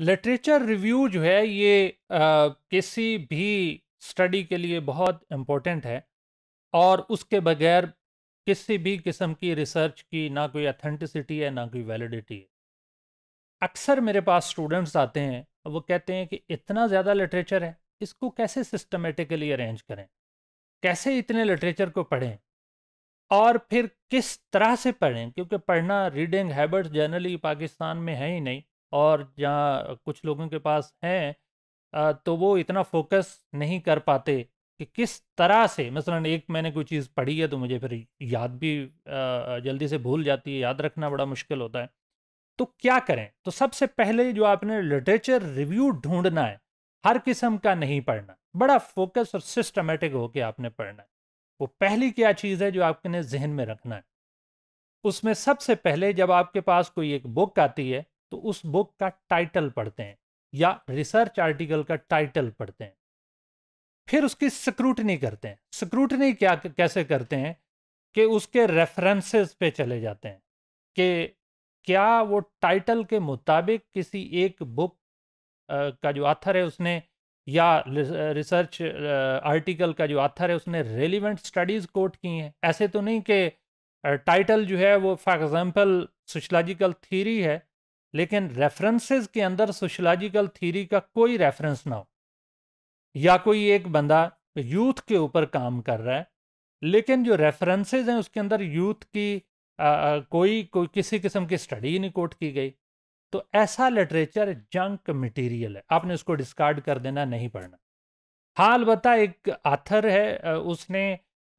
literature review जो है ये आ, किसी भी स्टडी के लिए बहुत इम्पोर्टेंट है और उसके बगैर किसी भी किस्म की रिसर्च की ना कोई अथेंटिसिटी है ना कोई वैलिडिटी है अक्सर मेरे पास स्टूडेंट्स आते हैं वो कहते हैं कि इतना ज़्यादा लिटरेचर है इसको कैसे सिस्टमेटिकली अरेंज करें कैसे इतने लिटरेचर को पढ़ें और फिर किस तरह से पढ़ें क्योंकि पढ़ना रीडिंग हैबिट्स जनरली पाकिस्तान में है ही नहीं और जहाँ कुछ लोगों के पास हैं तो वो इतना फोकस नहीं कर पाते कि किस तरह से मसलन एक मैंने कोई चीज़ पढ़ी है तो मुझे फिर याद भी जल्दी से भूल जाती है याद रखना बड़ा मुश्किल होता है तो क्या करें तो सबसे पहले जो आपने लिटरेचर रिव्यू ढूंढना है हर किस्म का नहीं पढ़ना बड़ा फोकस और सिस्टमेटिक होकर आपने पढ़ना है वो पहली क्या चीज़ है जो आपने जहन में रखना है उसमें सबसे पहले जब आपके पास कोई एक बुक आती है तो उस बुक का टाइटल पढ़ते हैं या रिसर्च आर्टिकल का टाइटल पढ़ते हैं फिर उसकी स्क्रूटनी करते हैं स्क्रूटनी क्या कैसे करते हैं कि उसके रेफरेंसेस पे चले जाते हैं कि क्या वो टाइटल के मुताबिक किसी एक बुक का जो आथर है उसने या रिसर्च आर्टिकल का जो आथर है उसने रेलिवेंट स्टडीज़ कोट की हैं ऐसे तो नहीं कि टाइटल जो है वो फॉर एग्ज़ाम्पल सोशलॉजिकल थीरी है लेकिन रेफरेंसेस के अंदर सोशोलॉजिकल थीरी का कोई रेफरेंस ना हो या कोई एक बंदा यूथ के ऊपर काम कर रहा है लेकिन जो रेफरेंसेज हैं उसके अंदर यूथ की आ, कोई कोई किसी किस्म की स्टडी नहीं कोट की गई तो ऐसा लिटरेचर जंक मटेरियल है आपने उसको डिस्कार्ड कर देना नहीं पढ़ना हाँ अलबत् एक आथर है उसने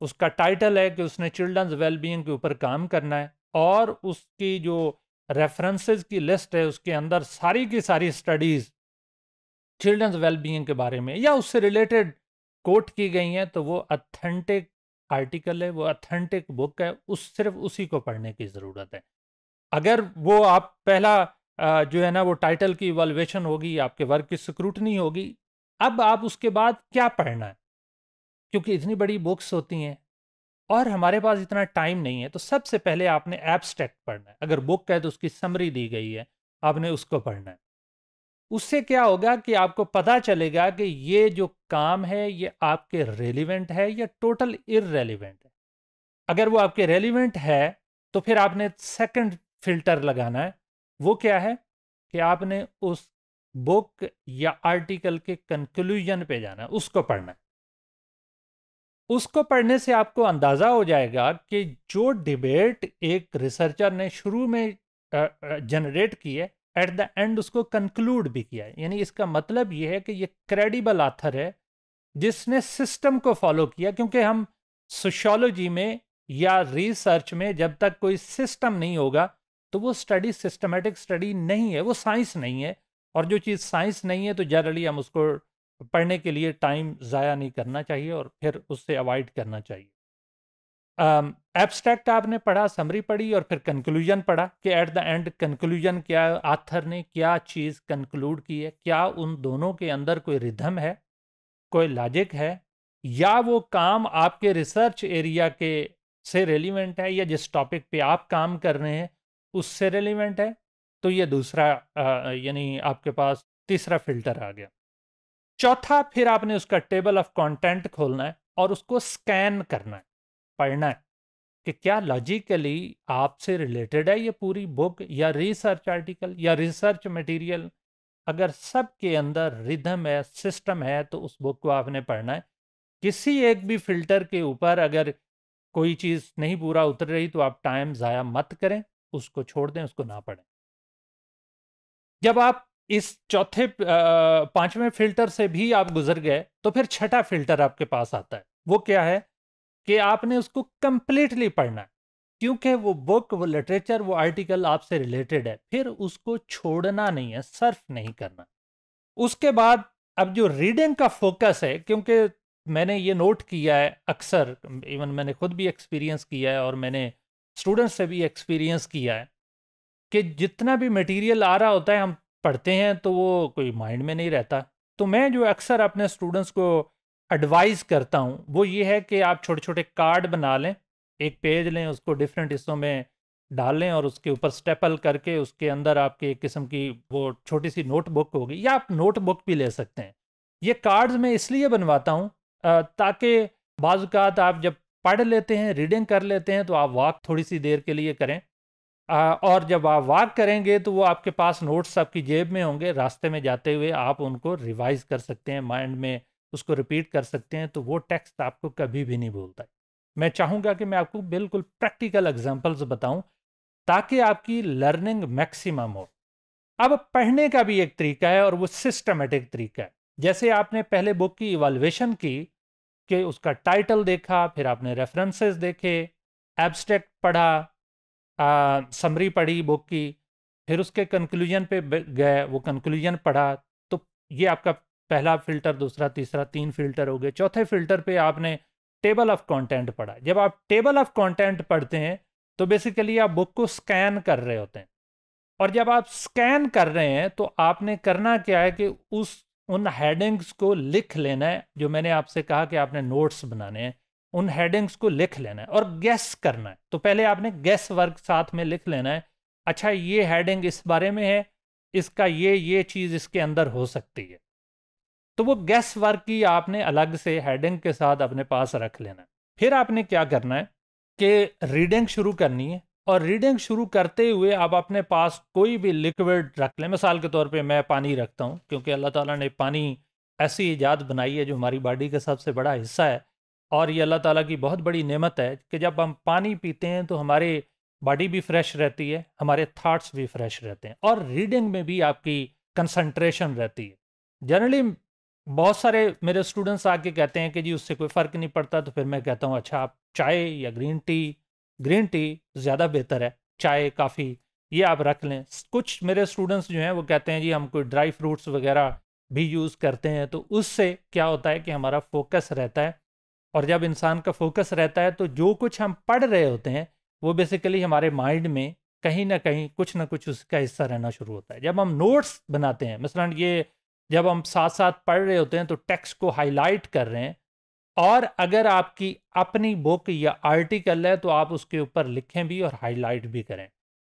उसका टाइटल है कि उसने चिल्ड्रंस वेलबींग के ऊपर काम करना है और उसकी जो रेफरेंसेस की लिस्ट है उसके अंदर सारी की सारी स्टडीज़ चिल्ड्रंस वेलबींग के बारे में या उससे रिलेटेड कोट की गई हैं तो वो अथेंटिक आर्टिकल है वो अथेंटिक बुक है उस सिर्फ उसी को पढ़ने की ज़रूरत है अगर वो आप पहला जो है ना वो टाइटल की वॉल्यूशन होगी आपके वर्क की स्क्रूटनी होगी अब आप उसके बाद क्या पढ़ना है क्योंकि इतनी बड़ी बुक्स होती हैं और हमारे पास इतना टाइम नहीं है तो सबसे पहले आपने एब्स्ट्रैक्ट पढ़ना है अगर बुक है तो उसकी समरी दी गई है आपने उसको पढ़ना है उससे क्या होगा कि आपको पता चलेगा कि ये जो काम है ये आपके रेलिवेंट है या टोटल इरेलीवेंट है अगर वो आपके रेलिवेंट है तो फिर आपने सेकंड फिल्टर लगाना है वो क्या है कि आपने उस बुक या आर्टिकल के कंक्लूजन पे जाना है उसको पढ़ना है उसको पढ़ने से आपको अंदाज़ा हो जाएगा कि जो डिबेट एक रिसर्चर ने शुरू में जनरेट की है एट द एंड उसको कंक्लूड भी किया है यानी इसका मतलब ये है कि ये क्रेडिबल आथर है जिसने सिस्टम को फॉलो किया क्योंकि हम सोशोलॉजी में या रिसर्च में जब तक कोई सिस्टम नहीं होगा तो वो स्टडी सिस्टमेटिक स्टडी नहीं है वो साइंस नहीं है और जो चीज़ साइंस नहीं है तो जनरली हम उसको पढ़ने के लिए टाइम ज़ाया नहीं करना चाहिए और फिर उससे अवॉइड करना चाहिए एब्स्ट्रैक्ट um, आपने पढ़ा समरी पढ़ी और फिर कंक्लूजन पढ़ा कि एट द एंड कंक्लूजन क्या आथर ने क्या चीज़ कंक्लूड की है क्या उन दोनों के अंदर कोई रिधम है कोई लॉजिक है या वो काम आपके रिसर्च एरिया के से रेलिवेंट है या जिस टॉपिक पे आप काम कर रहे हैं उससे रेलिवेंट है तो ये दूसरा यानी आपके पास तीसरा फिल्टर आ गया चौथा फिर आपने उसका टेबल ऑफ कंटेंट खोलना है और उसको स्कैन करना है पढ़ना है कि क्या लॉजिकली आपसे रिलेटेड है ये पूरी बुक या रिसर्च आर्टिकल या रिसर्च मटेरियल अगर सब के अंदर रिदम है सिस्टम है तो उस बुक को आपने पढ़ना है किसी एक भी फिल्टर के ऊपर अगर कोई चीज़ नहीं पूरा उतर रही तो आप टाइम ज़ाया मत करें उसको छोड़ दें उसको ना पढ़ें जब आप इस चौथे पांचवें फिल्टर से भी आप गुजर गए तो फिर छठा फिल्टर आपके पास आता है वो क्या है कि आपने उसको कंप्लीटली पढ़ना है क्योंकि वो बुक वो लिटरेचर वो आर्टिकल आपसे रिलेटेड है फिर उसको छोड़ना नहीं है सर्फ नहीं करना उसके बाद अब जो रीडिंग का फोकस है क्योंकि मैंने ये नोट किया है अक्सर इवन मैंने खुद भी एक्सपीरियंस किया है और मैंने स्टूडेंट्स से भी एक्सपीरियंस किया है कि जितना भी मटेरियल आ रहा होता है हम पढ़ते हैं तो वो कोई माइंड में नहीं रहता तो मैं जो अक्सर अपने स्टूडेंट्स को एडवाइस करता हूँ वो ये है कि आप छोटे छोटे कार्ड बना लें एक पेज लें उसको डिफरेंट हिस्सों में डाल लें और उसके ऊपर स्टेपल करके उसके अंदर आपके एक किस्म की वो छोटी सी नोटबुक होगी या आप नोटबुक भी ले सकते हैं ये कार्ड्स मैं इसलिए बनवाता हूँ ताकि बाज़ात आप जब पढ़ लेते हैं रीडिंग कर लेते हैं तो आप वॉक थोड़ी सी देर के लिए करें और जब आप वाक करेंगे तो वो आपके पास नोट्स आपकी जेब में होंगे रास्ते में जाते हुए आप उनको रिवाइज कर सकते हैं माइंड में उसको रिपीट कर सकते हैं तो वो टेक्स्ट आपको कभी भी नहीं भूलता मैं चाहूँगा कि मैं आपको बिल्कुल प्रैक्टिकल एग्जाम्पल्स बताऊँ ताकि आपकी लर्निंग मैक्सिमम हो अब पढ़ने का भी एक तरीका है और वो सिस्टमेटिक तरीका है जैसे आपने पहले बुक की इवालेशन की कि उसका टाइटल देखा फिर आपने रेफरेंसेस देखे एब्स्ट्रैक्ट पढ़ा समरी पढ़ी बुक की फिर उसके कंक्लूजन पे गए वो कंक्लूजन पढ़ा तो ये आपका पहला फिल्टर दूसरा तीसरा तीन फिल्टर हो गए चौथे फिल्टर पे आपने टेबल ऑफ कंटेंट पढ़ा जब आप टेबल ऑफ कंटेंट पढ़ते हैं तो बेसिकली आप बुक को स्कैन कर रहे होते हैं और जब आप स्कैन कर रहे हैं तो आपने करना क्या है कि उस उन हेडिंग्स को लिख लेना है जो मैंने आपसे कहा कि आपने नोट्स बनाने हैं उन हेडिंग्स को लिख लेना है और गैस करना है तो पहले आपने गैस वर्क साथ में लिख लेना है अच्छा ये हेडिंग इस बारे में है इसका ये ये चीज़ इसके अंदर हो सकती है तो वो गैस वर्क की आपने अलग से हेडिंग के साथ अपने पास रख लेना है फिर आपने क्या करना है कि रीडिंग शुरू करनी है और रीडिंग शुरू करते हुए आप अपने पास कोई भी लिक्विड रख लें मिसाल के तौर पे मैं पानी रखता हूँ क्योंकि अल्लाह ताला ने पानी ऐसी ईजाद बनाई है जो हमारी बॉडी का सबसे बड़ा हिस्सा है और ये अल्लाह ताला की बहुत बड़ी नेमत है कि जब हम पानी पीते हैं तो हमारे बॉडी भी फ्रेश रहती है हमारे थाट्स भी फ्रेश रहते हैं और रीडिंग में भी आपकी कंसनट्रेशन रहती है जनरली बहुत सारे मेरे स्टूडेंट्स आके कहते हैं कि जी उससे कोई फ़र्क नहीं पड़ता तो फिर मैं कहता हूँ अच्छा आप चाय या ग्रीन टी ग्रीन टी ज़्यादा बेहतर है चाय काफ़ी ये आप रख लें कुछ मेरे स्टूडेंट्स जो हैं वो कहते हैं जी हम कोई ड्राई फ्रूट्स वगैरह भी यूज़ करते हैं तो उससे क्या होता है कि हमारा फोकस रहता है और जब इंसान का फोकस रहता है तो जो कुछ हम पढ़ रहे होते हैं वो बेसिकली हमारे माइंड में कहीं ना कहीं कुछ ना कुछ उसका हिस्सा रहना शुरू होता है जब हम नोट्स बनाते हैं मिसलन ये जब हम साथ साथ पढ़ रहे होते हैं तो टेक्स्ट को हाईलाइट कर रहे हैं और अगर आपकी अपनी बुक या आर्टिकल है तो आप उसके ऊपर लिखें भी और हाईलाइट भी करें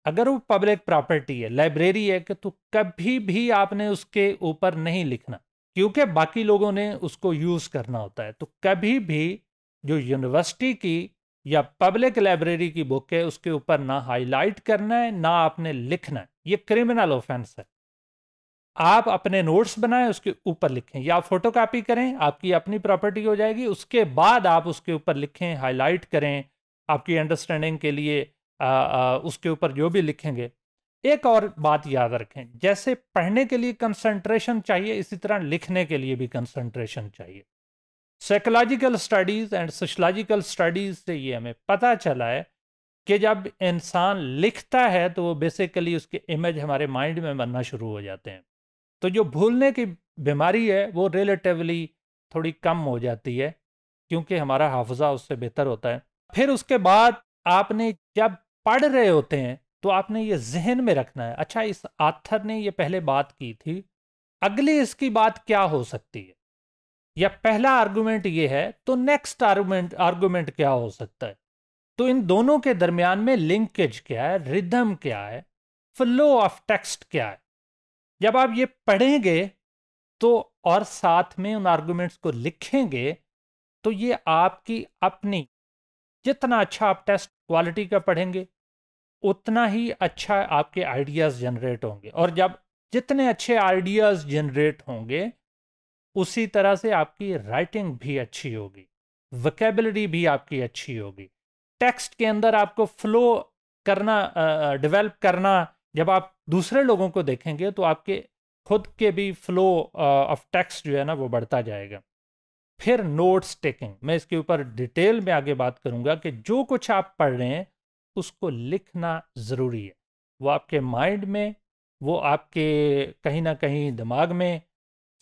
अगर वो पब्लिक प्रॉपर्टी है लाइब्रेरी है कि तो कभी भी आपने उसके ऊपर नहीं लिखना क्योंकि बाकी लोगों ने उसको यूज़ करना होता है तो कभी भी जो यूनिवर्सिटी की या पब्लिक लाइब्रेरी की बुक है उसके ऊपर ना हाईलाइट करना है ना आपने लिखना है ये क्रिमिनल ऑफेंस है आप अपने नोट्स बनाएं उसके ऊपर लिखें या फोटो कापी करें आपकी अपनी प्रॉपर्टी हो जाएगी उसके बाद आप उसके ऊपर लिखें हाईलाइट करें आपकी अंडरस्टैंडिंग के लिए आ, आ, उसके ऊपर जो भी लिखेंगे एक और बात याद रखें जैसे पढ़ने के लिए कंसंट्रेशन चाहिए इसी तरह लिखने के लिए भी कंसंट्रेशन चाहिए psychological studies and sociological studies से ये हमें पता चला है कि जब इंसान लिखता है तो वो बेसिकली उसके इमेज हमारे माइंड में बनना शुरू हो जाते हैं तो जो भूलने की बीमारी है वो रिलेटिवली थोड़ी कम हो जाती है क्योंकि हमारा हाफजा उससे बेहतर होता है फिर उसके बाद आपने जब पढ़ रहे होते हैं तो आपने ये जहन में रखना है अच्छा इस आथर ने ये पहले बात की थी अगली इसकी बात क्या हो सकती है या पहला आर्गुमेंट ये है तो नेक्स्ट आर्गुमेंट आर्गुमेंट क्या हो सकता है तो इन दोनों के दरमियान में लिंकेज क्या है रिदम क्या है फ्लो ऑफ टेक्स्ट क्या है जब आप ये पढ़ेंगे तो और साथ में उन आर्गुमेंट्स को लिखेंगे तो ये आपकी अपनी जितना अच्छा आप टेस्ट क्वालिटी का पढ़ेंगे उतना ही अच्छा आपके आइडियाज़ जनरेट होंगे और जब जितने अच्छे आइडियाज़ जनरेट होंगे उसी तरह से आपकी राइटिंग भी अच्छी होगी वकेबलरी भी आपकी अच्छी होगी टेक्स्ट के अंदर आपको फ्लो करना डेवलप करना जब आप दूसरे लोगों को देखेंगे तो आपके खुद के भी फ्लो ऑफ टेक्स्ट जो है ना वो बढ़ता जाएगा फिर नोट्स टेकिंग मैं इसके ऊपर डिटेल में आगे बात करूंगा कि जो कुछ आप पढ़ रहे हैं उसको लिखना ज़रूरी है वो आपके माइंड में वो आपके कहीं ना कहीं दिमाग में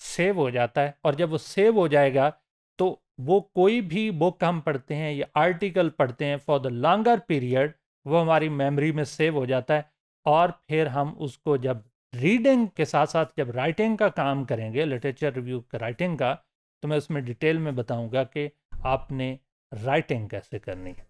सेव हो जाता है और जब वो सेव हो जाएगा तो वो कोई भी बुक हम पढ़ते हैं या आर्टिकल पढ़ते हैं फॉर द लॉन्गर पीरियड वो हमारी मेमोरी में सेव हो जाता है और फिर हम उसको जब रीडिंग के साथ साथ जब राइटिंग का काम करेंगे लिटरेचर रिव्यू राइटिंग का तो मैं उसमें डिटेल में बताऊंगा कि आपने राइटिंग कैसे करनी है